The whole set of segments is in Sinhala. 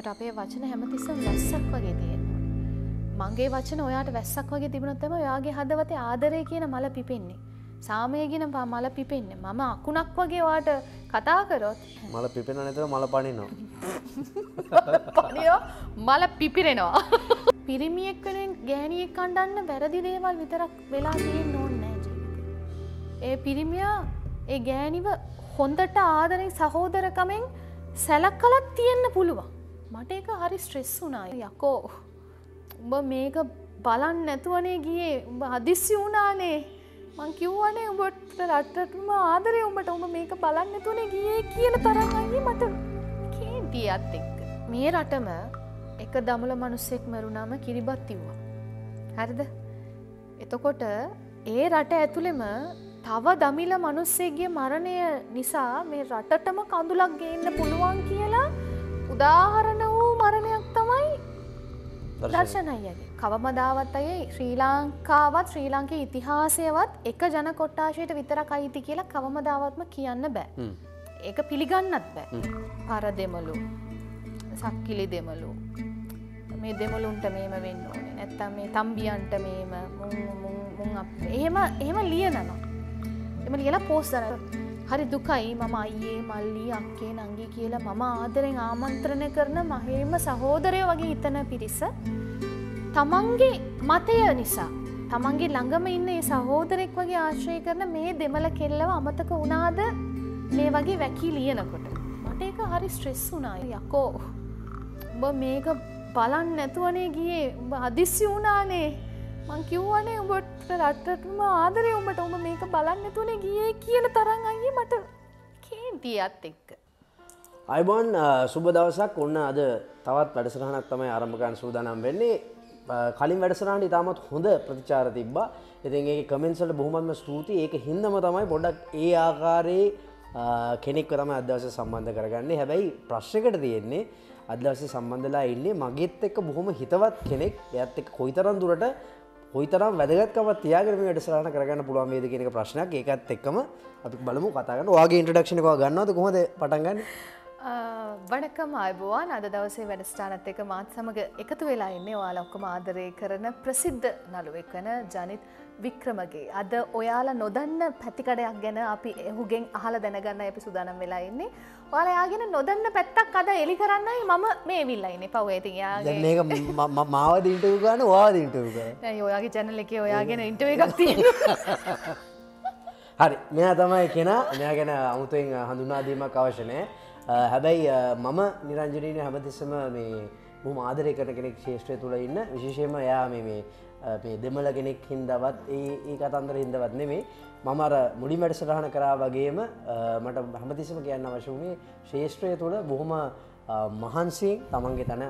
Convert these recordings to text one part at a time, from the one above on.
එතට අපේ වචන හැමතිස්සම් වැස්සක් වගේ තියෙන. මගේ වචන ඔයාට වැස්සක් වගේ තිබුණොත්තම ඔයාගේ හදවත ආදරය කියන මල පිපෙන්නේ. සාමයගෙන පා මල පිපෙන්නේ මම අකුණක් වගේ වාට කතා කරොත් මල පිපෙන නැතර මල පනිනවා. මල පිපිරෙනවා. පිරිමියෙක් වෙන ගෑනියෙක් කණ්ඩන්න වැරදි දේවල් විතරක් වෙලා තියෙන් නොන්නෑ ඒ පිරිමියා ඒ ගෑනිව හොඳට ආදරෙන් සහෝදරකමෙන් සැලක් කලක් තියෙන්න පුළුවන්. මට එක හරි ස්ට්‍රෙස් වුනා යකෝ උඹ මේක බලන්න නැතුවනේ ගියේ උඹ හදිස්සි වුණානේ මං කිව්වනේ උඹට රටටම ආදරේ උඹට උඹ මේක බලන්න නැතුවනේ ගියේ කියන තරම් අයියේ මට කේන්තියත් එක්ක මේ රටම එක දමල මිනිස්සෙක් මරුණාම කිරිබත් තිව්වා හරිද එතකොට ඒ රට ඇතුළෙම තව දමිල මිනිස්සෙක්ගේ මරණය නිසා මේ රටටම කඳුලක් ගේන්න පුළුවන් කියලා උදාහරණ දර්ශනයගේ. කවමදාවත් අය ශ්‍රී ලංකාවත් ශ්‍රී ලංකේ ඉතිහාසයවත් එක ජන කොට්ටාශයට විතරක් අයිති කියලා කවමදාවත්ම කියන්න බෑ. ඒක පිළිගන්නත් බෑ. පර දෙමලු සක්කිලි දෙමලු. මේ දෙමලුන්ට මේම වෙන්න ඕනේ නැත්තම් මේ තම්බියන්ට මේම මුන් මුන් මුන් එහෙම එහෙම ලියනවා. එම ලියලා පෝස්ට් කරනවා. හරි දුකයි මම අයියේ මල්ලි අක්කේ නංගි කියලා මම ආදරෙන් ආමන්ත්‍රණය කරන මහේම සහෝදරය වගේ හිතන පිරිස තමන්ගේ මතය නිසා තමන්ගේ ළඟම ඉන්න ඒ සහෝදරෙක් වගේ ආශ්‍රය කරන මේ දෙමළ කෙල්ලව අමතක වුණාද මේ වගේ වැකී ලියනකොට මට ඒක හරි ස්ට්‍රෙස් වුණා යකෝ උඹ මේක බලන්න නැතුවනේ ගියේ උඹ අදිසි වුණානේ මං කිව්වනේ උඹට රටටම ආදරය උඹට උඹ මේක බලන්න තුනේ ගියේ කියන තරන් අගේ මට කේන්තියත් එක්ක. අයිබෝන් සුබ දවසක් ඔන්න අද තවත් වැඩසරහනක් තමයි ආරම්භකන් සූදානම් වෙන්නේ කලින් වැඩසරහට ඉතාමත් හොඳ ප්‍රතිචාර තිබ්බා ඉතින් ඒ කමෙන්සල්ට බොහොමත්ම ස්තුති ඒක හින්දම තමයි බොඩක් ඒ ආකාරයේ කෙනෙක් තම අදවස සම්බන්ධ කරගන්න හැබැයි ප්‍රශ්කට තියෙන්නේ අදවස සම්බන්ධලා ඉන්නේ මගෙත් එක්ක බොහොම හිතවත් කෙනෙක් එයත් එක් කොයිතරන් දුරට කොයිතරම් වැදගත්කම තියාගරම වැඩසරහන කරගන්න පුළුවන් ේද කියනක ප්‍රශ්නයක් ඒකත් එක්කම අපි බලමු කතාගන්න වාගේ ඉන්ට්‍රඩක්ෂණක ගන්නවද කොහොද පටන්ගන්න වනකම අයබෝවාන් අද දවසේ වැඩස්ථානත් එක මාත් සමඟ එකතු වෙලා ඉන්නේ ඔයාලා ඔක්කොම ආදරය කරන ප්‍රසිද්ධ නළුවෙක් වන ජනිත් වික්‍රමගේ අද ඔයාලා නොදන්න පැතිකඩයක් ගැන අපි එහුගෙන් අහලා දැනගන්න අපි සූදානම් වෙලා ඉන්නේ ඔයාලයාගෙන නොදන්න පැත්තක් අද එලි කරන්නයි මම මේ විල්ලයින පවේතියා ඒක මාවද ඉටව ගන්න වාද ඉටව ඔයාගේ චැනල එක ඔයාගෙන ඉටව එකක්ති හරි මෙයා තමයි කෙනා මෙයා ගැන අමුතුෙන් හඳුනාදීමක් අවශනය හැබැයි මම නිරංජනීන හැමතිස්සම මේ මාදරකට කෙනෙක් ශේෂත්‍රය තුළ ඉන්න විශේෂයම යා මේ පේ දෙමල කෙනෙක් හින්දවත් ඒ කතන්දර හින්දවත් නෙමේ මමර මුලි මැඩසටහන කරා වගේම මට හැමතිසම කියන්න වශුමේ ශේෂත්‍රය තුළ බොහොම මහන්සියෙන් තමන්ගේ තැන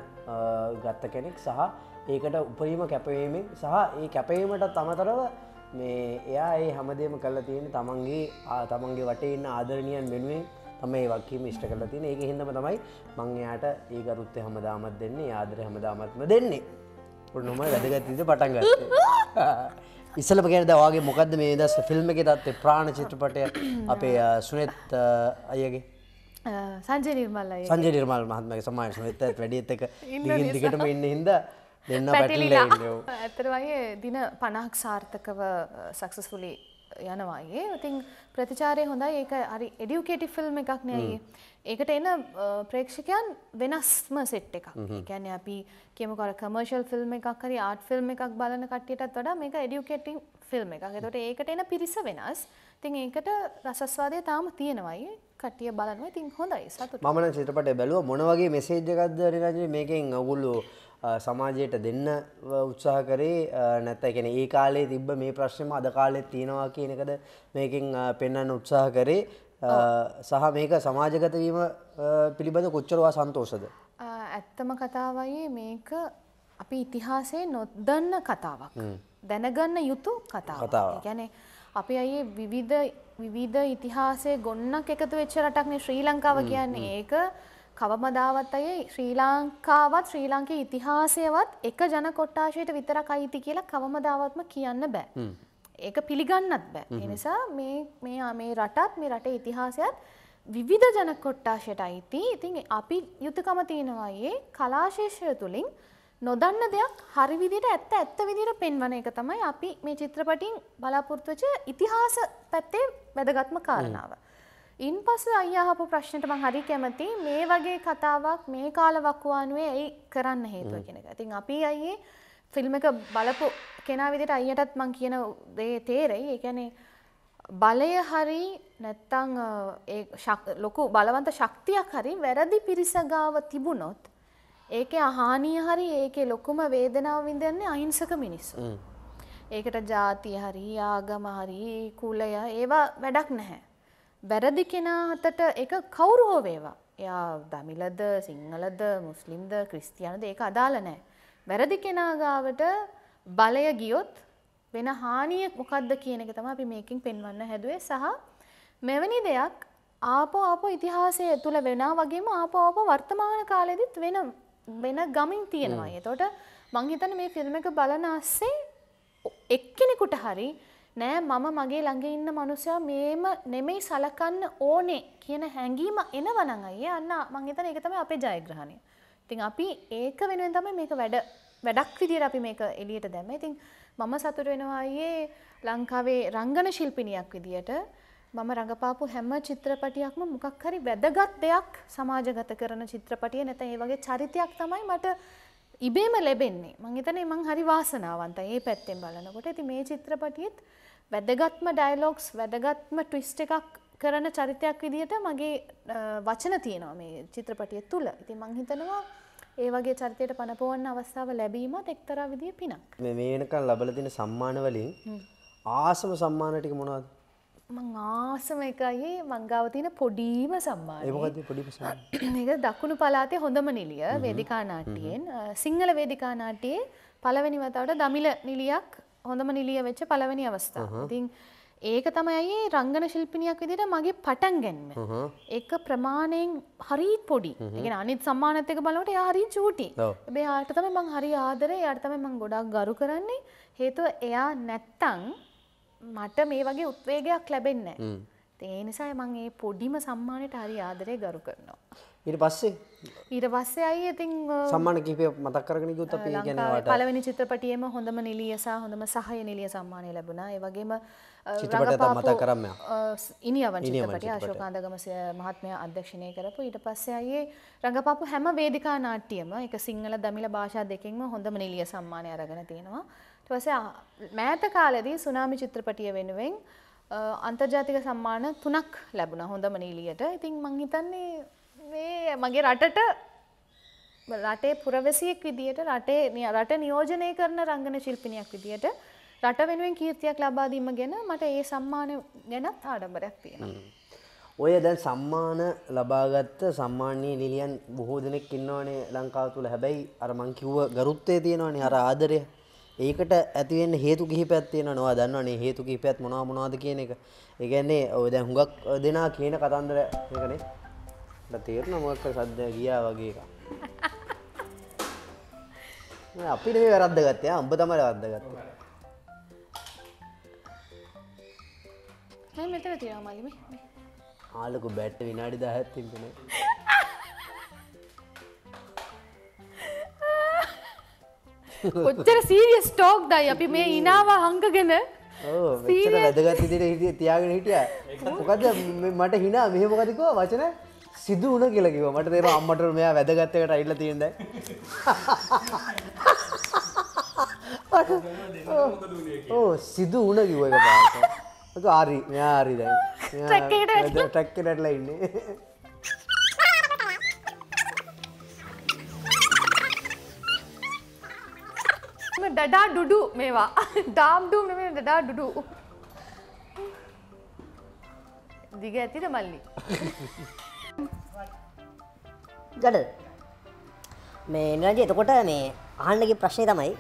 ගත්ත කෙනෙක් සහ ඒකට උපරීම කැපවීමෙන් සහ ඒ කැපීමට තමතරව මේ එයා ඒ හැමදේම කල්ල තියෙන තමන්ගේ තමන්ගේ වටඉන්න ආදරණියන් වෙනුවෙන් තමයි වක්කීම ෂ්ට කරලා තියෙන ඒ හිදම තමයි මංයාට ඒකරුත්තය හමදාමත් දෙන්නේ ආදර හමදාමත්ම දෙන්නේ නොම වැදගත්තිද පටන්ග ඉස්සල ගැනද වගේ මොකක්ද මේ දස් ෆිල්ම් එක තත්ේ ප්‍රාණ චිත්‍රපටය අපේ සුනෙත් අයගේ සංජ නිර්මල් සංජ නිර්මල් මහත්මක සමාය සුනත වැඩියත් එක දිගටම ඉන්න හිද දෙන්න පැටලි ඇතර වගේ දින පණක් සාර්ථකව සක්සස්පුලි යනවාගේ ඉතින් ප්‍රතිචාරය හොඳයි ඒක හරි එඩියුකේටිව් ෆිල්ම් එකක් නෙයි. ඒකට එන ප්‍රේක්ෂකයන් වෙනස්ම සෙට් එකක්. ඒ කියන්නේ අපි කියමුකෝ අර කමර්ෂල් ෆිල්ම් එකක් හරි ආර්ට් ෆිල්ම් එකක් බලන කට්ටියටත් වඩා මේක එඩියුකේටිව් ෆිල්ම් එකක්. ඒතකොට ඒකට එන පිරිස වෙනස්. ඉතින් ඒකට රසස්වාදය තාම තියෙනවයි. කට්ටිය බලනවා. ඉතින් හොඳයි සතුටුයි. මම නම් චිත්‍රපටය බැලුවා මොන වගේ මෙසේජ් එකක්ද රජනි මේකෙන් ඔයගොල්ලෝ සමාජයට දෙන්න උත්සාහ කරේ නැත්ත එකෙන ඒ කාලේ තිබ්බ මේ ප්‍රශ්නම අද කාලෙත් තියෙනවා කියනකද මේකින් පෙන්න්න උත්සාහ කරේ සහ මේක සමාජගතවීම පිළිබඳ කොච්චරවා සන්තෝසද. ඇත්තම කතාවයේ මේක අපි ඉතිහාසේ නොදන්න කතාවක්. දැනගන්න යුතු කතාව ගැන අපි අයේ විවිධ ඉතිහාසේ ගොන්නක් එකතු වෙච්ච රටක්නේ ශ්‍රී ලංකාව කියන්නේ ඒක කවමදාවත් අය ශ්‍රී ලංකාවත් ශ්‍රී ලංකේ ඉතිහාසයවත් එක ජන කොට්ටාශයට විතරක් අයිති කියලා කවමදාවත්ම කියන්න බෑ. ඒක පිළිගන්නත් බෑ. ඒ නිසා මේ මේ මේ රටත් මේ රටේ ඉතිහාසයත් විවිධ ජන කොට්ටාශයට අයිති. ඉතින් අපි යුතුයකම තියෙනවා යේ කලාශේෂය තුලින් නොදන්න දෙයක් හරි විදිහට ඇත්ත ඇත්ත විදිහට පෙන්වන එක තමයි අපි මේ චිත්‍රපටින් බලාපොරොත්තු වෙච්ච ඉතිහාස පැත්තේ වැදගත්ම කාරණාව. ඉන් පස්සේ අයියාහපු ප්‍රශ්නයට මං හරි කැමති මේ වගේ කතාවක් මේ කාල වක්වානුවේ ඇයි කරන්න හේතුව කෙනක. ඉතින් අපි අයියේ ෆිල්ම් එක බලපු කෙනා විදිහට අයියටත් මං කියන දේ තේරෙයි. ඒ කියන්නේ බලය හරි නැත්තම් ඒ ලොකු බලවන්ත ශක්තියක් හරි වැරදි පිරිස ගාව තිබුණොත් ඒකේ අහානිය හරි ඒකේ ලොකුම වේදනාව විඳින්නේ අහිංසක මිනිස්සු. ඒකට ජාතිය හරි ආගම හරි කුලය ඒවා වැඩක් නැහැ. වැරදි කෙනා අතට එක කවුරු හෝ වේවා. එයා දමිලද, සිංහලද, මුස්ලිම්ද, ක්‍රිස්තියානිද ඒක අදාළ නැහැ. වැරදි කෙනා ගාවට බලය ගියොත් වෙන හානිය මොකද්ද කියන එක තමයි අපි මේකෙන් පෙන්වන්න හැදුවේ සහ මෙවැනි දෙයක් ආපෝ ආපෝ ඉතිහාසය තුළ වෙනා වගේම ආපෝ ආපෝ වර්තමාන කාලෙදිත් වෙන වෙන ගමින් තියෙනවා. එතකොට මං හිතන්නේ මේ ෆිල්ම් එක බලන අස්සේ එක්කෙනෙකුට හරි නෑ මම මගේ ළඟ ඉන්න මනුස්සයා මේම නෙමෙයි සලකන්න ඕනේ කියන හැඟීම එනවනම් අයියේ අන්න මං හිතන්නේ ඒක තමයි අපේ ජයග්‍රහණය. ඉතින් අපි ඒක වෙනුවෙන් තමයි මේක වැඩ වැඩක් විදියට අපි මේක එළියට දැම්මේ. ඉතින් මම සතුට වෙනවා අයියේ ලංකාවේ රංගන ශිල්පිනියක් විදියට මම රඟපාපු හැම චිත්‍රපටියක්ම මොකක් හරි වැදගත් දෙයක් සමාජගත කරන චිත්‍රපටිය නැත්නම් ඒ වගේ චරිතයක් තමයි මට ඉබේම ලැබෙන්නේ. මං හිතන්නේ මං හරි වාසනාවන්තයි මේ පැත්තෙන් බලනකොට. ඉතින් මේ චිත්‍රපටියෙත් වැදගත්ම ඩයිලොග්ස් වැදගත්ම ට්විස්ට එකක් කරන චරිතයක් විදිහට මගේ වචන තියෙනවා මේ චිත්‍රපටිය තුළ ඉතින් මං හිතනවා ඒ වගේ චරිතයට පනපවන්න අවස්ථාව ලැබීමත් එක්තරා විදිහ පිනක් මේ වෙනකන් ලබල දෙන සම්මානවලින් ආසම සම්මාන ටික මොනවද මං ආසම එකයි මංගාව තියෙන පොඩීම සම්මානය ඒක දකුණු පලාතේ හොඳම නිලිය වේදිකා නාට්‍යයෙන් සිංහල වේදිකා නාට්‍යයේ පළවෙනි වතාවට දමිල නිලියක් හොඳම නිලිය වෙච්ච පළවෙනි අවස්ථාව. ඉතින් ඒක තමයි රංගන ශිල්පිනියක් විදිහට මගේ පටන් ගැනීම. ඒක ප්‍රමාණයෙන් හරි පොඩි. ඒ කියන්නේ අනිත් සම්මානත් එක බලනකොට එයා හරි චූටි. හැබැයි එයාට තමයි මං හරි ආදරේ. එයාට තමයි මං ගොඩක් ගරු කරන්නේ. හේතුව එයා නැත්තම් මට මේ වගේ උත්වේගයක් ලැබෙන්නේ නැහැ. ඒ නිසා මං මේ පොඩිම සම්මානෙට හරි ආදරේ ගරු කරනවා. ඊට පස්සේ ඊට පස්සේ අයි ඉතින් uh, සම්මාන කිහිපයක් මතක් කරගෙන ගියොත් අපි ගැන වට පළවෙනි චිත්‍රපටියේම හොඳම නිලිය සහ හොඳම සහාය නිලිය සම්මානය ලැබුණා. ඒ වගේම uh, චිත්‍රපටය තමයි මතක් කරාම uh, ඉනියවන් චිත්‍රපටය අශෝකාන්දගම මහත්මයා අධ්‍යක්ෂණය කරපු ඊට පස්සේ අයියේ රඟපාපු හැම වේදිකා නාට්‍යම ඒක සිංහල දමිළ භාෂා දෙකෙන්ම හොඳම නිලිය සම්මානය අරගෙන තියෙනවා. ඊට පස්සේ මෑත කාලෙදී සුනාමි චිත්‍රපටිය වෙනුවෙන් අන්තර්ජාතික සම්මාන තුනක් ලැබුණා හොඳම නිලියට. ඉතින් මං හිතන්නේ මේ මගේ රටට රටේ පුරවැසියෙක් විදිහට රටේ රට නියෝජනය කරන රංගන ශිල්පිනියක් විදිහට රට වෙනුවෙන් කීර්තියක් ලබා දීම ගැන මට ඒ සම්මාන ගැනත් ආඩම්බරයක් තියෙනවා. ඔය දැන් සම්මාන ලබාගත්ත සම්මානීය නිලියන් බොහෝ දෙනෙක් ඉන්නවනේ ලංකාව තුල. හැබැයි අර මං කිව්ව ගරුත්වය තියෙනවනේ අර ආදරය. ඒකට ඇතිවෙන්න හේතු කිහිපයක් තියෙනවා නෝවා දන්නවනේ හේතු කිහිපයක් මොනවා මොනවද කියන එක. ඒ කියන්නේ ඔය දැන් හුඟක් දෙනා කියන කතන්දර එකනේ. තේරන මොක්ක සද්ද ගියා වගේ එක අපිට මේ වැරද්ද ගත්තය අම්ඹ තමයි වැද්ද ගත්ත මෙතර තියෙන මලිම ආලකු බැට්ට විනාඩි දහත් තිබෙන ඔච්චර සීරිය ස්ටෝක් දයි අපි මේ ඉනාව හංගගෙන වැදගත් ඉදිට හිටිය තියාගෙන හිටිය මොකද මට හිනා මෙහමොකතිකව වචන සිදු වුණ කියලකිව මට තේර අම්මට මෙයා වැදගත්තකට අයිල්ල තියෙද ඕ සිදු වුණ කිව එක ආරි මෙයාරි දැ ටැක්කටලා ඉන්නේ ඩඩා ඩුඩු මේවා ඩාම්ඩුම් නෙමෙයි ඩඩා ඩුඩු දිග ඇතිර මල්ලි ගඩ මේ නිරජ එතකොට මේ ආණ්ඩගේ ප්‍රශ්නය තමයි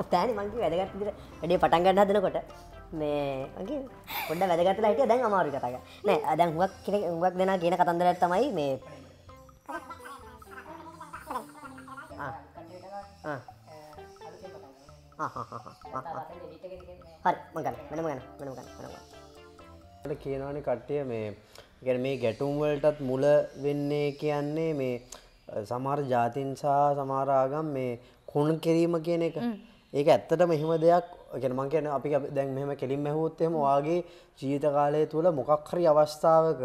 ඔතෑන මංගේ වැදගත් වැඩේ පටන් ගන්න හදනකොට මේගේ ගොඩ වැදගත හිට දැන් අමාරු කතක නෑ අදැන් හුවක් කෙන හුවක් දෙෙන කියන කතන්දරට තමයි මේ හරි මගන්න මෙනම ගන්න මෙනම ගන්න මෙනම කියනවානි කට්ටිය මේ ගැන මේ ගැටුම්වලටත් මුල වෙන්නේ කියන්නේ මේ සමර ජාතින් සහ සමාරාගම් මේ කුණ් කිරීම කියන එක ඒක ඇත්තට මෙහෙම දෙයක් ගැන මං කියන අපි දැන් මෙම කෙලින් මැහුත් එම වාගේ ජීවිත කාලය තුළ මොකක් හරි අවස්ථාවක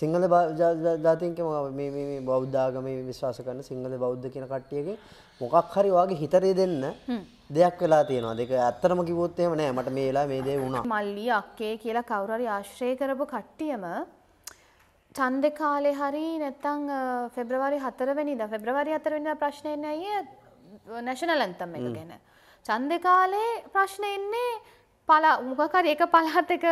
සිංහල ජාතින්ක බෞද්ධාගම විශ්වාස කරන සිංහල බෞද්ධ කියන කට්ටියගේ මොකක් හරි වගේ හිතරේ දෙන්න දෙයක් වෙලා තියෙනවා දෙක ඇත්තරම කිවොත්තේම නෑ මට මේලා මේ දේ වුණා මල්ලි අක්කේ කියලා කවුරරි ආශ්‍රය කරපු කට්ටියම චන්දෙ කාලේ හරි නැත්තං ෆෙබ්‍රවාරි හතරවැනිද ෆෙබ්‍රවාරි අතරවෙනිද ප්‍රශ්නයන අය නැශනල් ඇන්තම් එක ගැන. චන්දෙ කාලේ ප්‍රශ්න එන්නේ පලා මොකකර ඒක පලාත් එක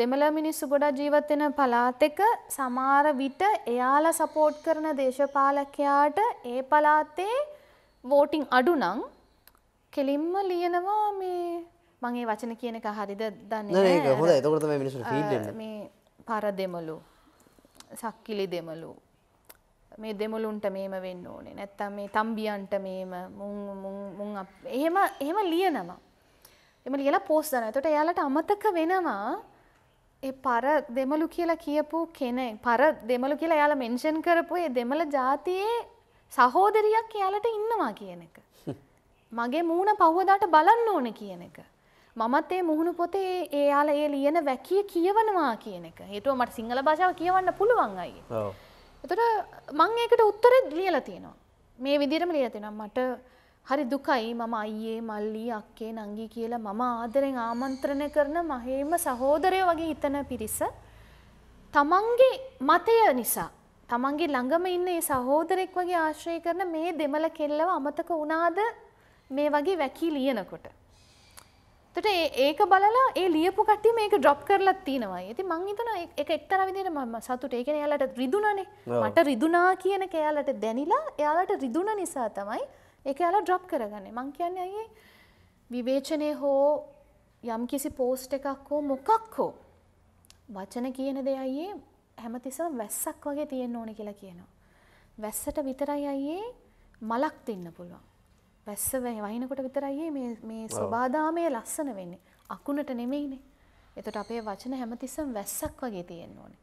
දෙමළ මිනිස්සු ගොඩා ජීවත්වෙන පලාත් එක සමාර විට එයාල සපෝට් කරන දේශපාලකයාට ඒ පලාත්තේ වෝටිං අඩුනං කෙලින්ම ලියනවා මේ මගේ වචන කියනක හරිද දන්න හො එතකොට මිනිසු පර දෙමලු සක්කිලි දෙමලු මේ දෙමලුන්ට මේම වෙන්න ඕනේ නැත්තම් මේ තම්බියන්ට මේම මුන් එහෙම එහෙම ලියනවා. එම ලියලා පෝස්ට් දානවා. එතකොට එයාලට අමතක වෙනවා ඒ පර දෙමලු කියලා කියපු කෙනෙක් පර දෙමලු කියලා එයාලා මෙන්ෂන් කරපු ඒ දෙමළ ජාතියේ සහෝදරියක් එයාලට ඉන්නවා කියන එක. මගේ මූණ පහුවදාට බලන්න ඕනේ කියන එක. මමත් ඒ මුහුණු පොතේ ඒයාල ඒ ලියන වැකිය කියවනවා කියන එක හේතුව මට සිංහල භාෂාව කියවන්න පුළුවන් අයි. එතට මං ඒකට උත්තර ලියලා තියෙනවා. මේ විදිරම ලිය තිනම් මට හරි දුකයි මම අයියේ මල්ලි අක්කේ නංගි කියලා මම ආදරෙන් ආමන්ත්‍රණය කරන මහේම සහෝදරය වගේ හිතන පිරිස තමන්ගේ මතය නිසා තමන්ගේ ළඟම ඉන්න ඒ සහෝදරෙක් වගේ ආශ්‍රය කරන මේ දෙමළ කෙල්ලව අමතක වුණාද මේ වගේ වැකී ලියනකොට තට ඒක බලලා ඒ ලියපු කට්ටි මේක ඩොප් කරලා තියෙනවා ඇති මං හිතන එක එක්තර විදිට මම සතුට ඒකන යාලට රිදුනනේ මට රිදුනා කියන කෑලට දැනිලා එයාලට රිදුන නිසා තමයි එක යාලා ඩ්‍රොප් කරගන්න මං කියන්න ඇගේ විවේචනය හෝ යම් කිසි පෝස්ට් එකක් හෝ මොකක් හෝ වචන කියන දෙ අයේ හැමතිසම වැස්සක් වගේ තියෙන් ඕන කියලා කියනවා. වැස්සට විතරයි අයේ මලක් දෙන්න පුළුවන්. වැස්ස වහිනකොට විතරයි මේ ස්වබාදාමය ලස්සන වෙන්නේ. අකුණට නෙමෙයිනේ. එතකොට අපේ වචන හැමතිස්සම වැස්සක් වගේ තියෙන්න ඕනේ.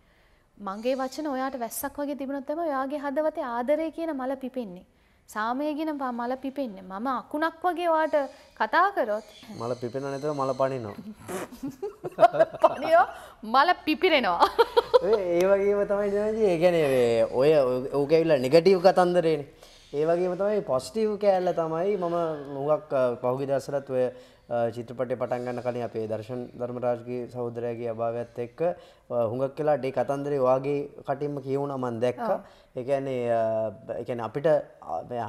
මගේ වචන ඔයාට වැස්සක් වගේ තිබුණොත් තමයි ඔයාගේ හදවතේ ආදරය කියන මල පිපෙන්නේ. සාමය කියන මල පිපෙන්නේ. මම අකුණක් වගේ ඔයාට කතා කරොත් මල පිපෙනව නැතුව මල පණිනවා. පණිනවා මල පිපිරෙනවා. ඒ වගේම තමයි නේද? ඒ කියන්නේ ඔය ඌක ඇවිල්ලා නෙගටිව් කතන්දරේනේ. ඒවගේම තමයි පොස්ටිව් කෑල්ල තමයි මම මුගක් පෞගි දසරත් ඔය චිත්‍රපට පටන්ගන්න කලින් අපේ දර්ශන් ධර්මරාජගේ සෞදරයගේ අභාවඇත් එක්ක හුඟක් කියලා ඩේ කතන්දරේ වගේ කටින්ම කියවුණ මන් දැක්ක එකනේ එකන අපිට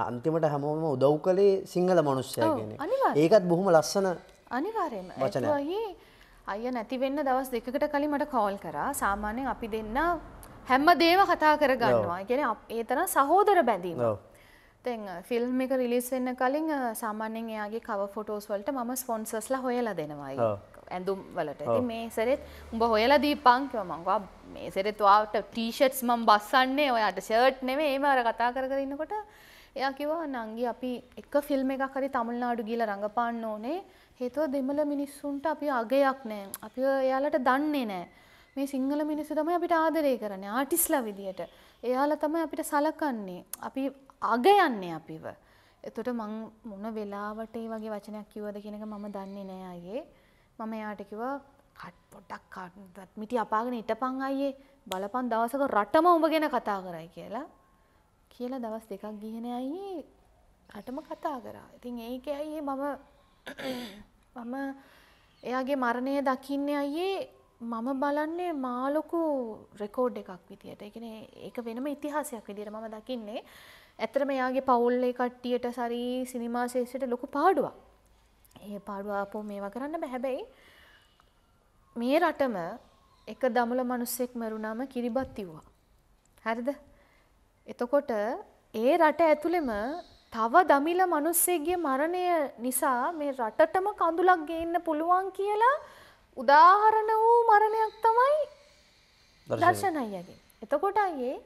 අන්තිමට හැමෝම උදව් කළේ සිංහල මනුෂ්‍යයගෙන ඒකත් බොහොම ලස්සන අනිවාරයෙන් වචන අය නැතිවෙන්න දවස් දෙකට කලින් මට කෝල් කරා සාමාන්‍යයෙන් අපි දෙන්න හැම්ම දේව කතා කරගන්නවා ගැන ඒ තරම් සහෝදර බැඳීම. තැන් ෆිල්ම් එක රිලිස් වෙන්න කලින් සාමාන්‍යෙන් එයාගේ කව ෆොටෝස් වලට මම ස්පොන්සස්ලා හොයලා දෙනවායි ඇඳුම් වලට ඇති මේ සෙරෙත් උඹ හොයලා දීපංකිව මංවා මේ සෙරෙත් වාට ටීෂට්ස් මම බස්සන්නේ ඔයාට ෂර්ට් නෙමෙයි ඒව අර කතා කර කර ඉන්නකොට එයා කිව්වා නංගි අපි එක ෆිල්ම් එකක් හරි තමිල්නාඩු ගිහලා රඟපාන්න ඕනේ හේතුව දෙමළ මිනිස්සුන්ට අපි අගයක් නෑ අපි එයාලට දන්නේ නෑ මේ සිංහල මිනිස්සු තමයි අපිට ආදරය කරන්නේ ආටිස්ලා විදියට එයාලා තමයි අපිට සලකන්නේ අපි අගයන්නේ අපිව. එතකොට මං මොන වෙලාවට මේ වගේ වචනයක් කිව්වද කියන එක මම දන්නේ නෑ අයියේ. මම එයාට කිව්වා කට් පොඩක් කට් මිටි අපාගෙන හිටපන් අයියේ. බලපන් දවසක රටම උඹ ගැන කතා කරයි කියලා. කියලා දවස් දෙකක් ගිහින අයියේ රටම කතා කරා. ඉතින් ඒක අයියේ මම මම එයාගේ මරණය දකින්නේ අයියේ මම බලන්නේ මාලොකු රෙකෝඩ් එකක් විදියට. ඒ කියන්නේ ඒක වෙනම ඉතිහාසයක් විදියට මම දකින්නේ. ඇතරම යාගේ පවුල්ලේ කට්ටියට සරි සිනිමා ශේෂයට ලොකු පාඩුවක්. ඒ පාඩුවාපෝ මේවා කරන්න බැහැබැයි මේ රටම එක දමුල මනුස්සෙක් මරුණාම කිරිබත් තිව්වා. හරිද? එතකොට ඒ රට ඇතුළෙම තව දමිල මිනිස්සෙක්ගේ මරණය නිසා මේ රටටම කඳුලක් ගේන්න පුළුවන් කියලා උදාහරණ වූ මරණයක් තමයි දර්ශන අයියගේ. එතකොට අයියේ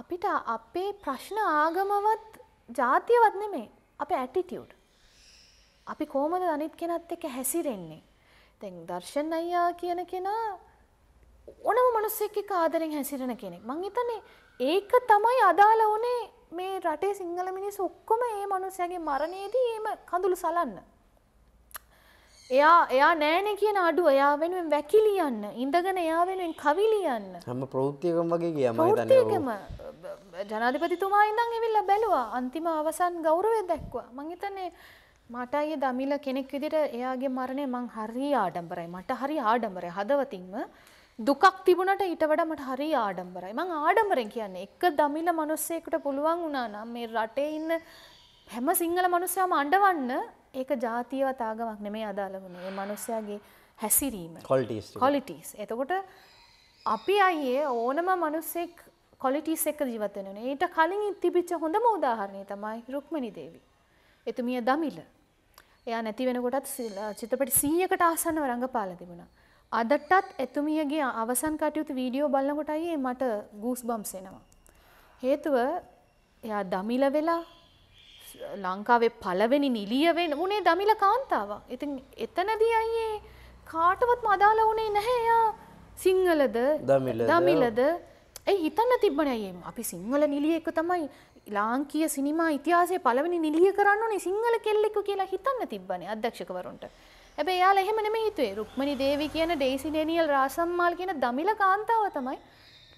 අපිට අපේ ප්‍රශ්න ආගමවත් ජාතියවත් නෙමේ අපේ ඇටිටියුඩ්. අපි කොහොමද අනිත් කෙනත් එක්ක හැසිරෙන්නේ. දැන් දර්ශන් අයියා කියන කෙනා ඕනම මිනිස්සෙක් එක්ක ආදරෙන් හැසිරෙන කෙනෙක්. මං හිතන්නේ ඒක තමයි අදාළ වුනේ මේ රටේ සිංහල මිනිස්සු ඔක්කොම මේ මිනිස්යාගේ මරණයේදී එහෙම කඳුළු සලන්න. එයා එයා නෑනේ කියන අඩුව එයා වෙනුවෙන් වැකි ලියන්න ඉඳගෙන එයා වෙනුවෙන් කවි ලියන්න හැම ප්‍රවෘත්තියකම වගේ ගියා මම හිතන්නේ ජනාධිපතිතුමා ඉඳන් එවිල්ලා බැලුවා අන්තිම අවසන් ගෞරවය දැක්වුවා මං හිතන්නේ මට අයියේ දමිල කෙනෙක් විදිහට එයාගේ මරණය මං හරි ආඩම්බරයි මට හරි ආඩම්බරයි හදවතින්ම දුකක් තිබුණට ඊට වඩා මට හරි ආඩම්බරයි. මං ආඩම්බරෙන් කියන්නේ එක දමිල මිනිස්සෙකුට පුළුවන් වුණා නම් මේ රටේ ඉන්න හැම සිංහල මිනිස්සාම අඬවන්න ඒක ජාතියවත් ආගමක් නෙමේ අදාළ වුණේ. ඒ මිනිස්යාගේ හැසිරීම. qualities. qualities. එතකොට අපි අයියේ ඕනම මිනිස්සෙක් qualities එක ජීවත් වෙනවනේ. ඊට කලින් තිබිච්ච හොඳම උදාහරණය තමයි රුක්මනී දේවි. එතුමිය දමිල. එයා නැති වෙනකොටත් චිත්‍රපට 100කට ආසන්නව රංගපාලා තිබුණා. අදටත් එතුමියගේ අවසන් කටයුතු වීඩියෝ බලනකොට අයියේ මට ගූස් බම්ස් එනවා. හේතුව එයා දමිල වෙලා ලංකාවේ පළවෙනි නිලියවෙන් වනේ දමිල කාන්තාව. ඉතින් එතනදී අයියේ කාටවත් මදාල වනේ නැහැ එයා සිංහලද දමිලද ඇයි හිතන්න තිබනයම් අපි සිංහල නිලියෙක්ක තමයි ලාංකීය සිනිමා ඉතිහාසේ පළවෙනි නිලිය කරන්න ඕනේ සිංහල කෙල්ලෙක්කු කියලා හිතන්න තිබ්බනේ අධ්‍යක්ෂකවරුන්ට. හැබැයි එයාලා එහෙම නෙමෙයි හිතුවේ. රුක්මනි දේවි කියන ඩේසි ඩේනියල් රාසම්මාල් කියන දමිල කාන්තාව තමයි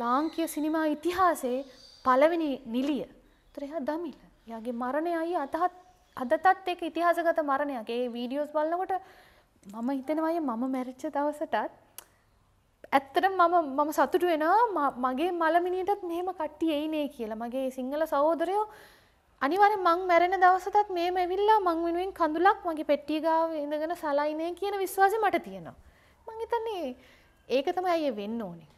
ලාංකීය සිනිමා ඉතිහාසයේ පළවෙනි නිලිය. ඒතර එයා දමිල. එයාගේ මරණයයි අතහත් අදතත් ඒක ඉතිහාසගත මරණයක්. ඒ වීඩියෝස් බලනකොට මම හිතෙනවා මම මැරිච්ච දවසටත් ඇත්තටම මම මම සතුටු වෙනවා මගේ මලමිනියටත් මෙහෙම කට්ටිය එයිනේ කියලා. මගේ සිංහල සහෝදරයෝ අනිවාර්යෙන් මං මැරෙන දවසටත් මේම ඇවිල්ලා මං වෙනුවෙන් කඳුලක් මගේ පෙට්ටිය ගාව ඉඳගෙන සලයිනේ කියන විශ්වාසය මට තියෙනවා. මං හිතන්නේ ඒක තමයි අයියේ වෙන්න ඕනේ.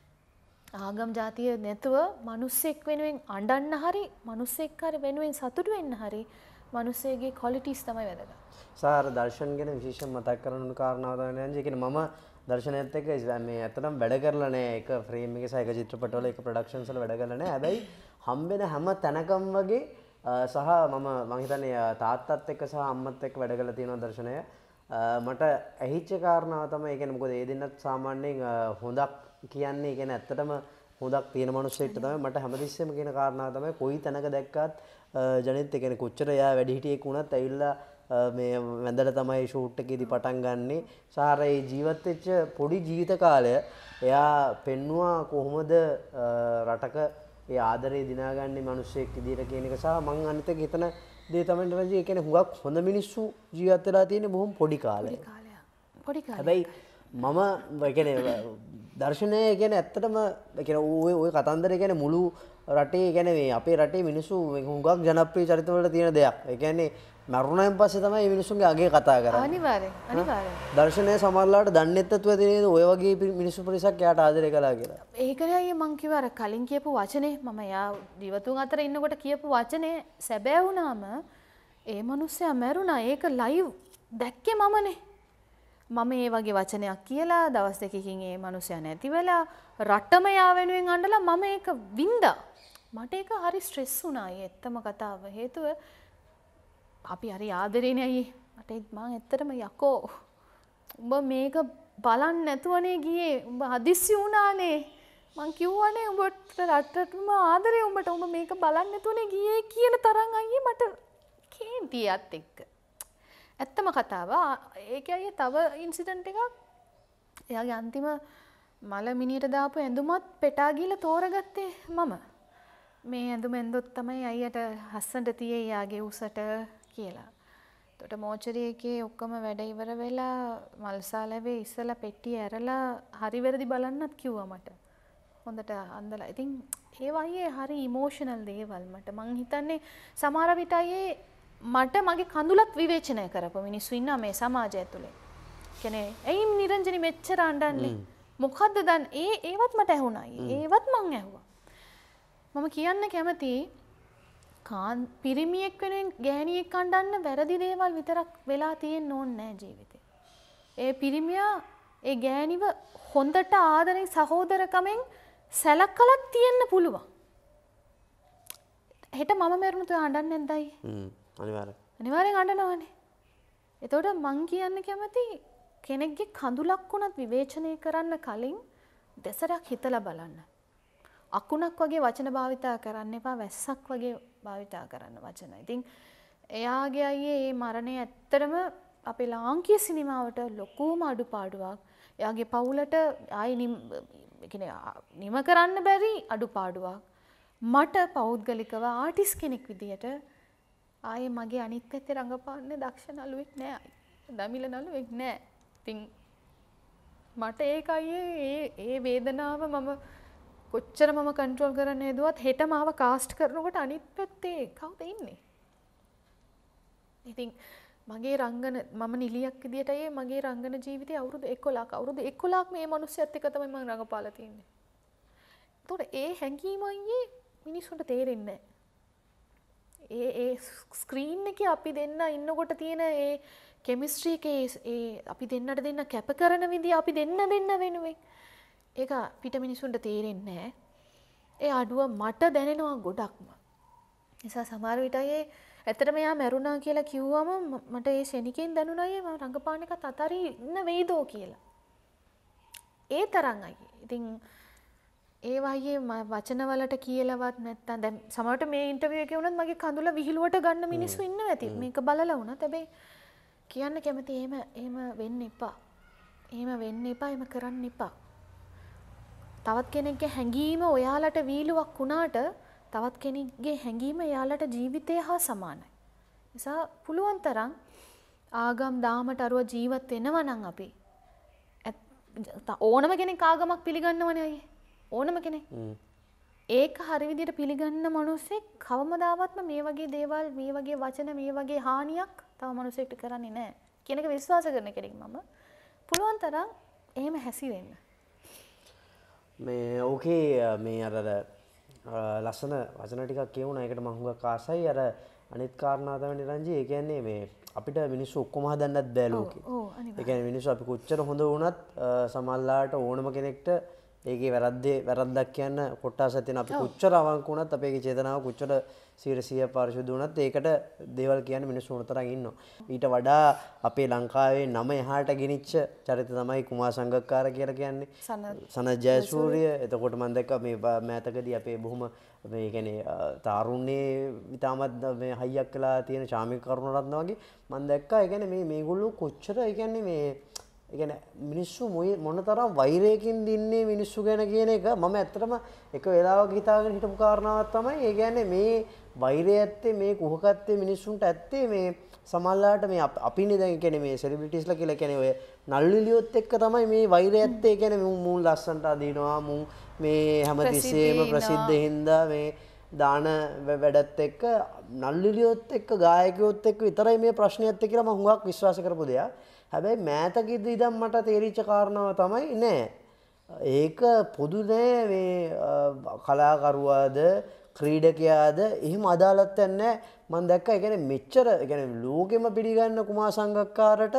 ආගම් ජාතිය නැතුව මිනිස්සෙක් වෙනුවෙන් අඬන්න හරි මිනිස්සෙක් හරි වෙනුවෙන් සතුටු වෙන්න හරි මිනිස්සෙගේ ක්වොලිටිස් තමයි වැදගත්. සාර දර්ශන ගැන විශේෂයෙන් මතක් කරන කාරණාව තමයි නංජි කියන්නේ මම දර්ශනයත් එක්ක මේ ඇත්තටම වැඩ කරලා නැහැ. එක ෆ්‍රේම් එකේ සහ එක චිත්‍රපටවල එක ප්‍රොඩක්ෂන්ස් වල වැඩ කරලා නැහැ. හැබැයි හම්බෙන හැම තැනකම වගේ සහ මම මම හිතන්නේ තාත්තත් එක්ක සහ අම්මත් එක්ක වැඩ කරලා තියෙනවා දර්ශනය. මට ඇහිච්ච කාරණාව තමයි ඒ කියන්නේ මොකද ඒ දෙන්නත් සාමාන්‍යයෙන් හොඳක් කියන්නේ ගැන ඇත්තටම හොදක් තියෙන මනුස්සෙට තමයි මට හැමතිස්සෙම කියන කාරණාව තමයි කොයි තැනක දැක්කත් ජනිත් කියන්නේ කොච්චර එයා වැඩි හිටියෙක් වුණත් ඇවිල්ලා මේ වැඳලා තමයි ෂූට් එකේදී පටන් ගන්නෙ. සාරා ඒ ජීවත් වෙච්ච පොඩි ජීවිත කාලය එයා පෙන්නවා කොහොමද රටක ඒ ආදරේ දිනාගන්නේ මිනිස්සෙක් විදියට කියන එක සහ මං අනිත් එක හිතන දේ තමයි තමයි ඒ කියන්නේ හුඟක් හොඳ මිනිස්සු ජීවත් වෙලා තියෙන්නේ බොහොම පොඩි කාලේ. පොඩි කාලේ. හැබැයි මම වගන දර්ශනය ගැන ඇත්තටම එකෙන ඌේ ඔය කතන්දර ගැන මුළු රටේ ගැනවේ අපේ රටේ මිනිසු හුඟක් ජනප්‍රී චරිතවලට තියෙන දෙයක් එකන්නේ මැරුණයන් පස්සේ තමයි මිනිසුන්ගේ අගේ කතා කර දර්ශනය සමල්ලාට දන්නත්තත්ව තිනේද ඔය වගේ මිනිසු පිරිසක් යාට ආදරය කලා කියලා ඒකරයි මංකිවර කලින් කියපු වචනේ මම යා දිවතුන් අතර ඉන්නකොට කියපු වචනය සැබෑවුනාම ඒ මනුස්සය මැරුණා ඒක ලයිව් දැක්කේ මමනේ මම ඒ වගේ වචනයක් කියලා දවස් දෙකකින් ඒ මනුස්සයා නැති වෙලා රටම යා වෙනුවෙන් අඬලා මම ඒක වින්දා. මට ඒක හරි ස්ට්‍රෙස් වුණා. ඒත්තම කතාව හේතුව අපි හරි ආදරේනේ අයියේ. මට මං ඇත්තටම යකෝ. උඹ මේක බලන්න නැතුවනේ ගියේ. උඹ හදිස්සි වුණානේ. මං කිව්වනේ උඹට රටටම ආදරේ උඹට උඹ මේක බලන්න නැතුවනේ ගියේ කියන තරම් අයියේ මට කේන්තියත් එක්ක. ඇත්තම කතාව ඒක අය තව ඉන්සිඩන්ට් එකක් එයාගේ අන්තිම මල මිනියට දාපු ඇඳුමත් පෙටා ගිහලා තෝරගත්තේ මම. මේ ඇඳුම ඇඳොත් තමයි අයියට හස්සන්ට තියේ යාගේ උසට කියලා. එතකොට මෝචරි එකේ ඔක්කොම වැඩ ඉවර වෙලා මල්සාලවේ ඉස්සලා පෙට්ටිය ඇරලා හරි වැරදි බලන්නත් කිව්වා මට. හොඳට අන්දලා. ඉතින් ඒ වගේ හරි ඉමෝෂනල් දේවල් මට. මං හිතන්නේ සමහර විට අයියේ මට මගේ කඳුලත් විවේචනය කරපු මිනිස්සු ඉන්න මේ සමාජය තුළේ. කැනෙ ඇයි නිරංජනි මෙච්චර අන්ඩන්නේ මොකක්ද දන් ඒ ඒවත් මට ඇහුණයි ඒවත් මං ඇහවා. මම කියන්න කැමති කාන් පිරිමියෙක් වෙන ගෑනියෙක් කණ්ඩන්න වැරදි දේවල් විතරක් වෙලා තියෙන් ඕන්න නෑ ජීවිතය. ඒ පිරිමියා ඒ ගෑනිව හොඳට ආදරෙන් සහෝදරකමෙන් සැලක් කලක් තියෙන්න පුළුවන්. හෙට මම මෙරුණුතු අඩන්න ඇදයි. අනිවාර අනිවාරය ගඩනවානේ එතවට මං කියන්න කැමති කෙනෙක්ගේ කඳුලක් වුණත් විවේචනය කරන්න කලින් දෙසරක් හිතල බලන්න අකුණක් වගේ වචන භාවිතා කරන්න එපා වැස්සක් වගේ භාවිතා කරන්න වචන ඉතින් එයාගේ අයියේ ඒ මරණය ඇත්තරම අපේ ලාංකීය සිනිමාවට ලොකූම අඩුපාඩුවක් එයාගේ පවුලට ආයි නිම කරන්න බැරි අඩුපාඩුවක් මට පෞද්ගලිකව ආටිස් කෙනෙක් විදිහට ආයේ මගේ අනිත් පැත්තේ රඟපාන්න දක්ෂ නළුවෙක් නෑ. දමිල නළුවෙක් නෑ. ඉතින් මට ඒක අයියේ ඒ වේදනාව මම කොච්චර මම කන්ට්‍රෝල් කරන්න හදුවත් හෙට මාව කාස්ට් කරනකොට අනිත් පැත්තේ කවුද ඉන්නේ? ඉතින් මගේ රංගන මම නිලියක් විදියට ඒ මගේ රංගන ජීවිතේ අවුරුදු 11ක් අවුරුදු 11ක් මේ මිනිස්සයත් එක්ක තමයි මම රඟපාලා තියෙන්නේ. ඒතකොට ඒ හැඟීම අයියේ මිනිස්සුන්ට තේරෙන්නේ නැහැ. ඒ ඒ ස්ක්‍රීන් එක අපි දෙන්න ඉන්නකොට තියෙන ඒ කෙමිස්ට්‍රී එක ඒ අපි දෙන්නට දෙන්න කැප කරන විදිහ අපි දෙන්න දෙන්න වෙනුවෙන් ඒක පිට මිනිසුන්ට තේරෙන්නේ නැහැ. ඒ අඩුව මට දැනෙනවා ගොඩක්ම. නිසා සමහර විට ඒ ඇත්තටම එයා මැරුණා කියලා කිව්වම මට ඒ ශෙනිකෙන් දැනුණා ඒ මම රංගපාන එකත් අතාරින්න වෙයිදෝ කියලා. ඒ තරම් අයියේ. ඉතින් ඒ වගේ වචනවලට කියලවත් නැත්තම් දැන් සමහරට මේ ඉන්ටර්විව් එකේ වුණත් මගේ කඳුල විහිළුවට ගන්න මිනිස්සු ඉන්නවා ඇති. මේක බලලා වුණත් හැබැයි කියන්න කැමති එහෙම එහෙම වෙන්න එපා. එහෙම වෙන්න එපා, එහෙම කරන්න එපා. තවත් කෙනෙක්ගේ හැඟීම ඔයාලට වීලුවක් වුණාට තවත් කෙනෙක්ගේ හැඟීම එයාලට ජීවිතය හා සමානයි. නිසා පුළුවන් තරම් ආගම් දාමට අරුව ජීවත් වෙනවා නම් අපි ඕනම කෙනෙක් ආගමක් පිළිගන්නවනේ අයියේ. ඕනම කෙනෙක්. ඒක හරි විදිහට පිළිගන්න මිනිස්සෙක් කවමදාවත්ම මේ වගේ දේවල් මේ වගේ වචන මේ වගේ හානියක් තව මිනිසෙක්ට කරන්නේ නැහැ කියන එක විශ්වාස කරන කෙනෙක් මම. පුළුවන් තරම් එහෙම හැසිරෙන්න. මේ ඕකේ මේ අර ලස්සන වචන ටිකක් කියවුණා. ඒකට මම හුඟක් ආසයි. අර අනිත් කාරණා තමයි නිරංජී. ඒ කියන්නේ මේ අපිට මිනිස්සු ඔක්කොම හදන්නත් බෑ ලෝකේ. ඒ කියන්නේ මිනිස්සු අපි කොච්චර හොඳ වුණත් සමහරලාට ඕනම කෙනෙක්ට ඒකේ වැරද්දේ වැරද්දක් කියන්න කොට්ටාස තියෙන අපි කොච්චර අවංක වුණත් අපේ චේතනාව කොච්චර 100 පරිශුද්ධ වුණත් ඒකට දේවල් කියන්නේ මිනිස්සු උන තරම් ඉන්නවා ඊට වඩා අපේ ලංකාවේ නම එහාට ගෙනිච්ච චරිත තමයි කුමා සංගක්කාර කියලා කියන්නේ සනත් ජයසූරිය එතකොට මම දැක්කා මේ මෑතකදී අපේ බොහොම මේ කියන්නේ තාරුණ්‍යයේ ඉතාමත් මේ හයියක් වෙලා තියෙන ශාමික කරුණරත්න වගේ මම දැක්කා ඒ කියන්නේ මේ මේගොල්ලෝ කොච්චර ඒ කියන්නේ මේ එකන මිනිස්සු මොන තරම් වෛරයකින් දින්නේ මිනිස්සු ගැන කියන එක මම ඇත්තටම එක වෙලාවක් හිතාගෙන හිටපු කාරණාවක් තමයි ඒ කියන්නේ මේ වෛරය ඇත්තේ මේ කුහකත්තේ මිනිස්සුන්ට ඇත්තේ මේ සමල්ලාට මේ අපිනේ දැන් කියන්නේ මේ සෙලිබ්‍රිටිස්ලා කියලා කියන්නේ ඔය නළුලියොත් එක්ක තමයි මේ වෛරය ඇත්තේ කියන්නේ මුන් ලස්සන්ට අදිනවා මුන් මේ හැමතිස්සෙම ප්‍රසිද්ධ හින්දා මේ දාන වැඩත් එක්ක නල්ලිලියොත් එක්ක ගායකයොත් එක්ක විතරයි මේ ප්‍රශ්නයත් කියලා මම හුඟක් විශ්වාස කරපු දෙයක්. හැබැයි මෑතකිද ඉදම් මට තේරිච්ච කාරණාව තමයි නෑ. ඒක පොදුනෑ මේ කලාකරුවාද ක්‍රීඩකයාද එහෙම අදාලත්තන්න මන් දැක්ක එකන මෙච්චර ගැන ලෝකෙම පිළිගන්න කුමා සංගක්කාරට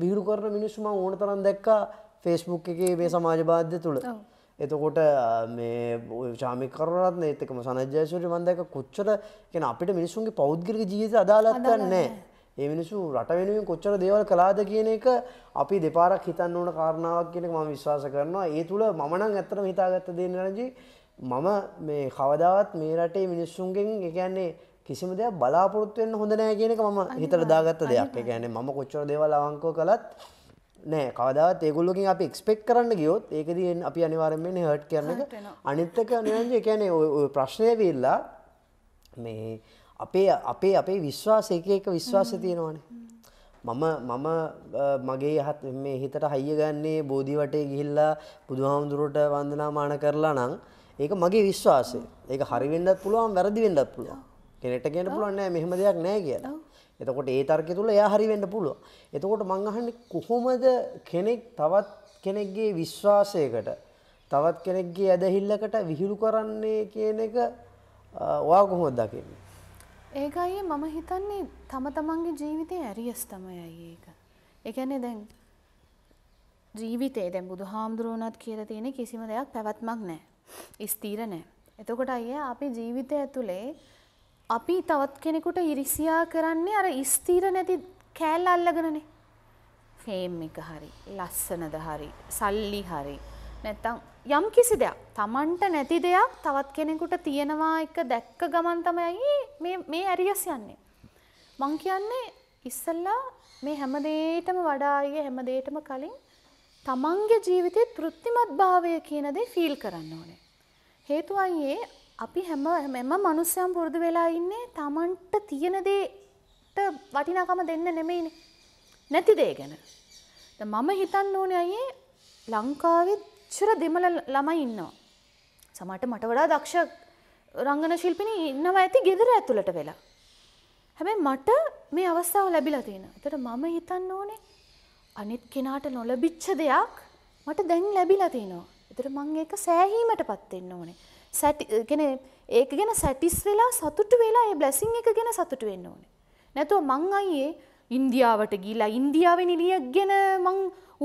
බිහිරු කරන මිනිස්සුම ඕන තරන් දැක්කා ෆෙස්බුක් එකේ මේ සමාජ බාධ්‍ය තුළ. එතකොට මේ චාමිකරරත්න එතකම සනජයසුරි මන්දක කොච්චර කියෙන අපිට මිනිසුන්ගේ පෞද්ගලික ජීවිත අදාලත්තන්නේ. ඒ මිනිසු රට වෙනුවෙන් කොච්චර දේවල් කලාද කියන එක අපි දෙපාරක් හිතන්න ඕන කාරණාවක් කියනක මම විශ්වාස කරනවා ඒ තුළ මමනං ඇත්තටම හිතාගත්ත දෙන්න රජී මම මේ කවදාවත් මේ රටේ මිනිස්සුන්ගෙන් එකන්නේ කිසිම දෙයක් බලාපොරොත්තු වෙන්න හොඳ නෑ කියනක මම හිතට දාගත්ත දෙයක් එකන්නේ මම කොච්චර දේවල් අවංකෝ කළත් නෑ කවදාවත් ඒගොල්ලොකින් අපි එක්ස්පෙක් කරන්න ගියොත් ඒකදෙන් අපි අනිවාරෙන් හට් කරන එක අනිත්තක නිරජ එකන ප්‍රශ්නය වෙල්ලා මේ අපේ අපේ අපේ විශ්වාස එක එක විශ්වාස තියෙනවානේ. මම මම මගේ යහත් මේ හිතට හයිය ගන්නේ බෝධි වටේ ගිහිල්ලා බුදුහාමුදුරුවන්ට වන්දනාමාන කරලා නම් ඒක මගේ විශ්වාසය. ඒක හරි වෙන්නත් පුළුවන් වැරදි වෙන්නත් පුළුවන්. කෙනෙක්ට කියන්න පුළුවන් නෑ මෙහෙම දෙයක් නෑ කියලා. එතකොට ඒ තර්කය තුල එයා හරි වෙන්න පුළුවන්. එතකොට මං අහන්නේ කොහොමද කෙනෙක් තවත් කෙනෙක්ගේ විශ්වාසයකට තවත් කෙනෙක්ගේ ඇදහිල්ලකට විහිළු කරන්නේ කියන එක ඔයා කොහොමද දකින්නේ? ඒක අයියේ මම හිතන්නේ තම තමන්ගේ ජීවිතේ ඇරියස් තමයි අයියේ ඒක. ඒ කියන්නේ දැන් ජීවිතේ දැන් බුදුහාමුදුරුවනත් කියලා තියෙන කිසිම දෙයක් පැවැත්මක් නැහැ. ස්ථිර නැහැ. එතකොට අයියේ අපි ජීවිතය ඇතුලේ අපි තවත් කෙනෙකුට ඉරිසියා කරන්නේ අර ස්ථිර නැති කෑල්ල අල්ලගෙනනේ. ෆේම් එක හරි, ලස්සනද හරි, සල්ලි හරි, නැත්තම් යම් කිසි දෙයක් තමන්ට නැති දෙයක් තවත් කෙනෙකුට තියෙනවා එක දැක්ක ගමන් තමයි මේ මේ ඇරියස් යන්නේ. මං කියන්නේ ඉස්සල්ලා මේ හැම දෙයකටම වඩා අයිය හැම දෙයකටම කලින් තමන්ගේ ජීවිතේ තෘප්තිමත් භාවය කියන දේ ෆීල් කරන්න ඕනේ. හේතුව අයියේ අපි හැම හැම මනුස්සයන් පුරුදු වෙලා ඉන්නේ තමන්ට තියෙන දේට වටිනාකම දෙන්න නෙමෙයිනේ. නැති දේ ගැන. මම හිතන්න ඕනේ අයියේ ලංකාවේ එච්චර දෙමළ ළමයි ඉන්නවා. සමහරට මට වඩා දක්ෂ රංගන ශිල්පිනී ඉන්නවා ඇති ගෙදර ඇතුළට වෙලා. හැබැයි මට මේ අවස්ථාව ලැබිලා තියෙනවා. ඒතර මම හිතන්න ඕනේ අනිත් කෙනාට නොලැබිච්ච දෙයක් මට දැන් ලැබිලා තිනවා. ඒතර මම ඒක සෑහීමටපත් වෙන්න ඕනේ. සැටි කියන්නේ ඒක ගැන සැටිස් වෙලා සතුටු වෙලා ඒ බ්ලෙසින් එක ගැන සතුටු වෙන්න ඕනේ. නැතුව මං අයියේ ඉන්දියාවට ගීලා ඉන්දියාවෙන් එලිය ගැන මං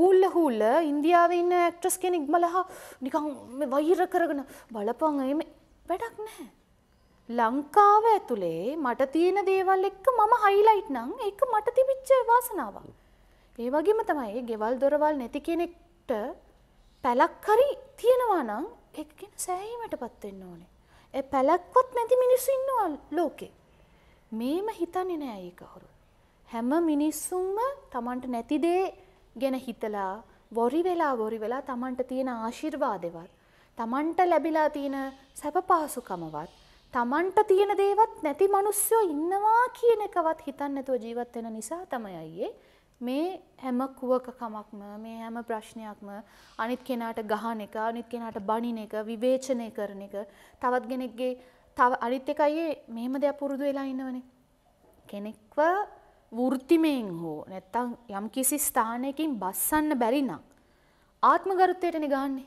ඌල්ල හූල්ල ඉන්දියාවන්න ඇක්ට්‍රස් කෙනෙක් මලහා නිකං වෛර කරගෙන බලපං එම වැඩක් නැහැ. ලංකාව ඇතුළේ මට තියෙන දේවල් එක්ක මම හයිලයිට් නං එක මට තිබිච්ච වාසනාවක්. ඒ වගේම තමයි ගෙවල් දොරවල් නැති කෙනෙක්ට පැලක් හරි තියෙනවා නම් එකගෙන සෑහීමට පත්වෙන්න ඕනේ. ඇ පැලක්වත් නැති මිනිස්සු ඉන්නවා ලෝකෙ. මේම හිතන්නේ නෑ ඒ කවුරු. හැම මිනිස්සුන්ම Tamanට නැති දේ ගැන හිතලා වොරි වෙලා වොරි වෙලා Tamanට තියෙන ආශිර්වාදෙවත් Tamanට ලැබිලා තියෙන සැප පාසුකමවත් Tamanට තියෙන දේවත් නැති මිනිස්සු ඉන්නවා කියන එකවත් හිතන්නේ නැතුව ජීවත් වෙන නිසා තමයි අයියේ මේ හැම කුවකකමක්ම මේ හැම ප්‍රශ්නයක්ම අනිත් කෙනාට ගහන එක අනිත් කෙනාට බනින එක විවේචනය කරන එක තවත් කෙනෙක්ගේ තව අනිත් එකයි මෙහෙම දෙයක් පුරුදු වෙලා ඉන්නවනේ කෙනෙක්ව වෘත්තිමයෙන් හෝ නැත්තම් යම් කිසි ස්ථානයකින් බස්සන්න බැරි නම් ආත්මගරුත්වයට නිගාන්නේ.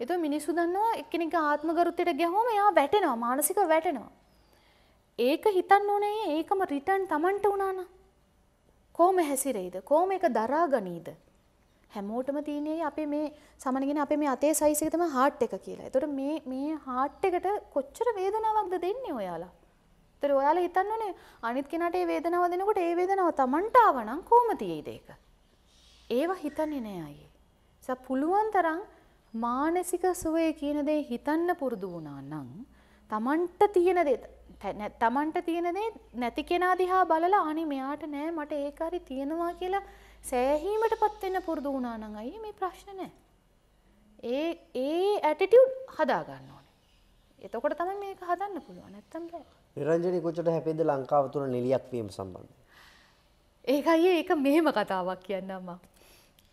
එතකොට මිනිස්සු දන්නවා එක්කෙනෙක් ආත්මගරුත්වයට ගියහම එයා වැටෙනවා මානසික වැටෙනවා. ඒක හිතන්න ඕනේ ඒකම රිටර්න් Tamanට වුණා නම්. කොහොම හැසිරෙයිද? කොහොම ඒක දරාගනීද? හැමෝටම තියෙන්නේ අපේ මේ සමනගෙන අපේ මේ අතේ සයිස් එක තමයි heart එක කියලා. ඒතකොට මේ මේ heart එකට කොච්චර වේදනාවක්ද දෙන්නේ ඔයාලා? ඒතර ඔයාලා හිතන්න ඕනේ අනිත් කෙනාට ඒ වේදනාව දෙනකොට ඒ වේදනාව Tamanට ආවනම් කොහොම තියෙයිද ඒක? ඒවා හිතන්නේ නෑ අයියේ. ඒසත් පුළුවන් තරම් මානසික සුවේ කියන දේ හිතන්න පුරුදු වුණා නම් Tamanට තියෙන දේ Tamanට තියෙන දේ නැති කෙනා දිහා බලලා අනේ මෙයාට නෑ මට ඒක හරි තියෙනවා කියලා සෑහීමටපත් වෙන්න පුරුදු වුණා නම් අයියේ මේ ප්‍රශ්න නෑ. ඒ ඒ ඇටිටියුඩ් හදා ගන්න ඕනේ. එතකොට තමයි මේක හදන්න පුළුවන්. නැත්තම් බෑ. නිරංජනී කොච්චට හැපේද ලංකාව තුළ නිලියක් වීම සම්බන්ධ. ඒක අයියේ ඒක මෙහෙම කතාවක් කියන්නම්ම.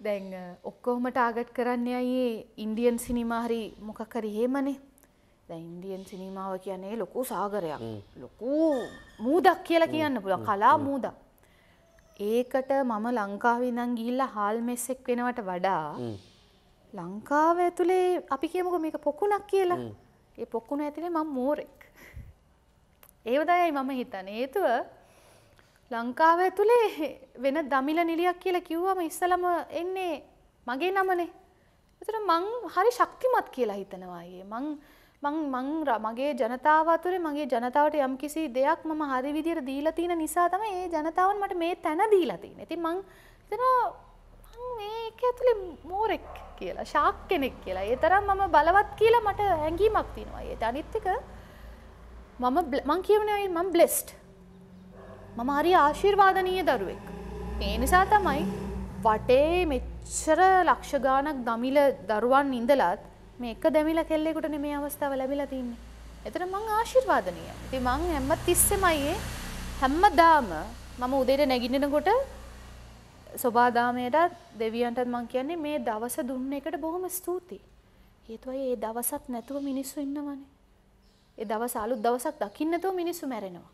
දැන් ඔක්කොහොම ටාගට් කරන්න අයේ ඉන්ඩියන් සිනිමා හරි මොකක් හරි හේමනේ. දැන් ඉන්ඩියන් සිනිමාව කියන්නේ ලොකු සාගරයක්. ලොකු මූදක් කියලා කියන්න පුළුවන්. කලා මූදක්. ඒකට මම ලංකාවේ ඉඳන් ගිහිල්ලා හාල් මෙස්සෙක් වෙනවට වඩා ලංකාව ඇතුලේ අපි කියමුකෝ මේක පොකුණක් කියලා. ඒ පොකුණ ඇතුලේ මම මෝරේ. ඒවදයයි මම හිතන ඒතුව ලංකාව ඇතුළේ වෙන දමිල නිලියක් කියලා කිව්වම ඉස්සලම එන්නේ මගේ නමනේ. එතට මං හරි ශක්තිමත් කියලා හිතනවායේ. මං මං මං මගේ ජනතාව අතුරේ මගේ ජනතාවට යම් කිසි දෙයක් මම හරි විදියට දීලා තියෙන නිසා තමයි ඒ ජනතාවන් මට මේ තැන දීලා තියෙන්නේ. ඉතින් මං හිතනවා මං මේක ඇතුලේ මෝරෙක් කියලා, ෂාක් කෙනෙක් කියලා. ඒ තරම් මම බලවත් කියලා මට හැඟීමක් තියෙනවා. ඒත් අනිත් එක මම මං කියවන අයි මං බ්ලෙස්ට් මම හරි ආශිර්වාදනීය දරුවෙක්. ඒ නිසා තමයි වටේ මෙච්චර ලක්ෂ ගානක් දමිල දරුවන් ඉඳලත් මේ එක දැමිලා කෙල්ලෙකුට නෙමේ අවස්ථාව ලැබිලා තින්නේ. එතන මං ආශිර්වාදනීය. ඉතින් මං හැම තිස්සෙමයි හැමදාම මම උදේට නැගිටිනකොට සෝබාදාමයටත් දෙවියන්ටත් මං කියන්නේ මේ දවස දුන්න එකට බොහොම ස්තුතියි. හේතුව ඒ දවසත් නැතුව මිනිස්සු ඉන්නවනේ. ඒ දවස අලුත් දවසක් දකින්නතෝ මිනිස්සු මැරෙනවා.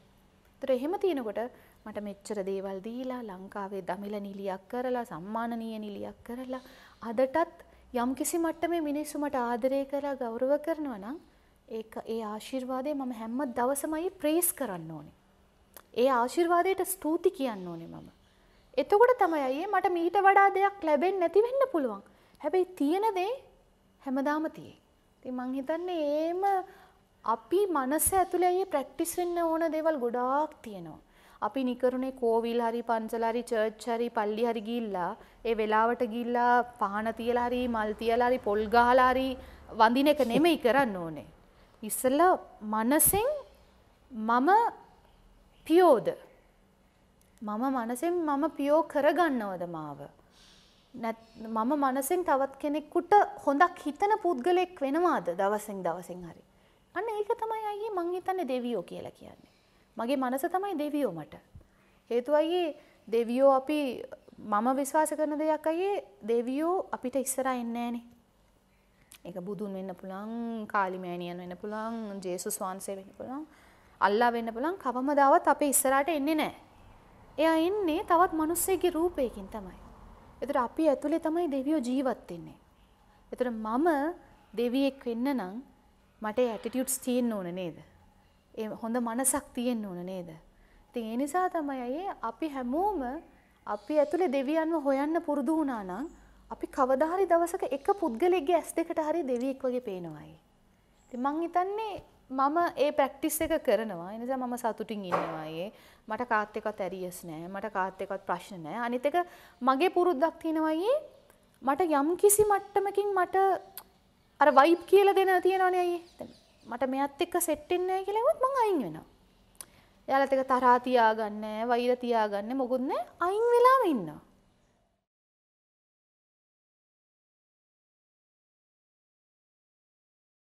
ඒතර එහෙම තියෙනකොට මට මෙච්චර දේවල් දීලා ලංකාවේ දමිල නිලියක් කරලා සම්මානනීය නිලියක් කරලා අදටත් යම්කිසි මට්ටමේ මිනිස්සු මට ආදරය කරලා ගෞරව කරනවා නම් ඒක ඒ ආශිර්වාදය මම හැම දවසමයි ප්‍රේස් කරන්න ඕනේ. ඒ ආශිර්වාදයට ස්තුති කියන්න ඕනේ මම. එතකොට තමයි අයියේ මට මීට වඩා දෙයක් ලැබෙන්නේ නැති වෙන්න පුළුවන්. හැබැයි තියෙන දේ හැමදාම තියෙයි. ඉතින් මං හිතන්නේ ඒම අපි මනස ඇතුලේ අයියේ ප්‍රැක්ටිස් වෙන්න ඕන දේවල් ගොඩාක් තියෙනවා. අපි නිකරුණේ කෝවිල් හරි පන්සල හරි චර්ච් හරි පල්ලි හරි ගිහිල්ලා ඒ වෙලාවට ගිහිල්ලා පහන තියලා හරි මල් තියලා හරි පොල් ගහලා හරි වඳින එක නෙමෙයි කරන්න ඕනේ. ඉස්සෙල්ලා මනසෙන් මම පියෝද මම මනසෙන් මම පියෝ කරගන්නවද මාව මම මනසෙන් තවත් කෙනෙකුට හොඳක් හිතන පුද්ගලෙක් වෙනවාද දවසින් දවසින් හරි අන්න ඒක තමයි අයියේ මං හිතන්නේ දෙවියෝ කියලා කියන්නේ. මගේ මනස තමයි දෙවියෝ මට. හේතුව අයියේ දෙවියෝ අපි මම විශ්වාස කරන දෙයක් අයියේ දෙවියෝ අපිට ඉස්සරහා එන්නේ නැහනේ. ඒක බුදුන් වෙන්න පුළුවන්, කාලි මෑණියන් වෙන්න පුළුවන්, ජේසුස් වහන්සේ වෙන්න පුළුවන්, අල්ලා වෙන්න පුළුවන් කවමදාවත් අපේ ඉස්සරහට එන්නේ නැහැ. එයා එන්නේ තවත් මිනිස්සෙක්ගේ රූපයකින් තමයි. ඒතර අපි ඇතුලේ තමයි දෙවියෝ ජීවත් වෙන්නේ. ඒතර මම දෙවියෙක් වෙන්න නම් මට ඇටිටියුට්ස් තියෙන්න ඕන නේද? ඒ හොඳ මනසක් තියෙන්න ඕන නේද? ඉතින් ඒ නිසා තමයි අයියේ අපි හැමෝම අපි ඇතුලේ දෙවියන්ව හොයන්න පුරුදු වුණා නම් අපි කවදා හරි දවසක එක පුද්ගලෙක්ගේ ඇස් දෙකට හරි දෙවියෙක් වගේ පේනවායි. ඉතින් මං හිතන්නේ මම ඒ ප්‍රැක්ටිස් එක කරනවා. ඒ නිසා මම සතුටින් ඉන්නවා අයියේ. මට කාත් එක්කත් ඇරියස් නෑ. මට කාත් එක්කත් ප්‍රශ්න නෑ. අනිත් එක මගේ පුරුද්දක් තියෙනවා අයියේ. මට යම් කිසි මට්ටමකින් මට අර වයිබ් කියලා දෙන තියෙනවනේ අයියේ. මට මෙයත් එක්ක සෙට් වෙන්නේ නැහැ කියලා හෙවත් මං අයින් වෙනවා. එයාලත් එක්ක තරහා තියාගන්නේ නැහැ, වෛර තියාගන්නේ මොකුත් නැහැ. අයින් වෙලාම ඉන්නවා.